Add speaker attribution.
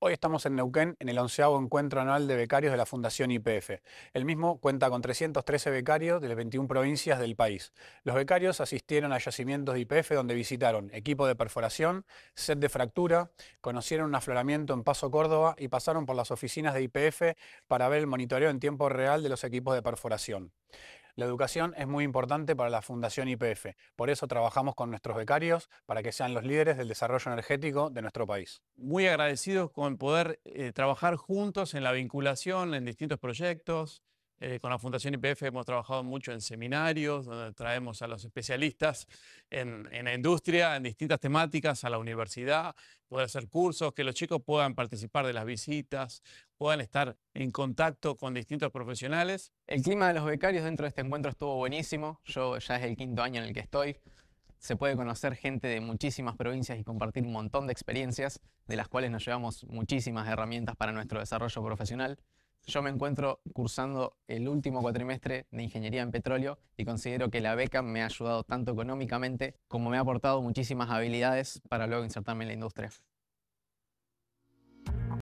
Speaker 1: Hoy estamos en Neuquén en el onceavo encuentro anual de becarios de la Fundación IPF. El mismo cuenta con 313 becarios de las 21 provincias del país. Los becarios asistieron a yacimientos de IPF donde visitaron equipo de perforación, set de fractura, conocieron un afloramiento en Paso Córdoba y pasaron por las oficinas de IPF para ver el monitoreo en tiempo real de los equipos de perforación. La educación es muy importante para la Fundación IPF, por eso trabajamos con nuestros becarios para que sean los líderes del desarrollo energético de nuestro país. Muy
Speaker 2: agradecidos con poder eh, trabajar juntos en la vinculación, en distintos proyectos, eh, con la Fundación IPF hemos trabajado mucho en seminarios, donde traemos a los especialistas en, en, la industria, en distintas temáticas, a la universidad, poder hacer cursos, que los chicos puedan participar de las visitas, puedan estar en contacto con distintos profesionales.
Speaker 3: El clima de los becarios dentro de este encuentro estuvo buenísimo. Yo ya es el quinto año en el que estoy. Se puede conocer gente de muchísimas provincias y compartir un montón de experiencias, de las cuales nos llevamos muchísimas herramientas para nuestro desarrollo profesional. Yo me encuentro cursando el último cuatrimestre de Ingeniería en Petróleo y considero que la beca me ha ayudado tanto económicamente como me ha aportado muchísimas habilidades para luego insertarme en la industria.